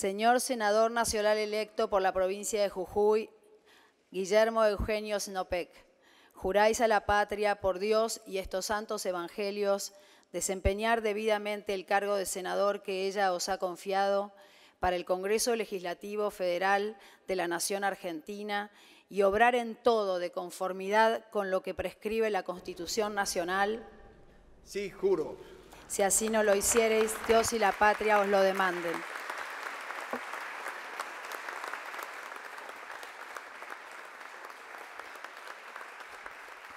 Señor senador nacional electo por la provincia de Jujuy, Guillermo Eugenio Sinopec, juráis a la patria por Dios y estos santos evangelios desempeñar debidamente el cargo de senador que ella os ha confiado para el Congreso Legislativo Federal de la Nación Argentina y obrar en todo de conformidad con lo que prescribe la Constitución Nacional? Sí, juro. Si así no lo hiciereis, Dios y la patria os lo demanden.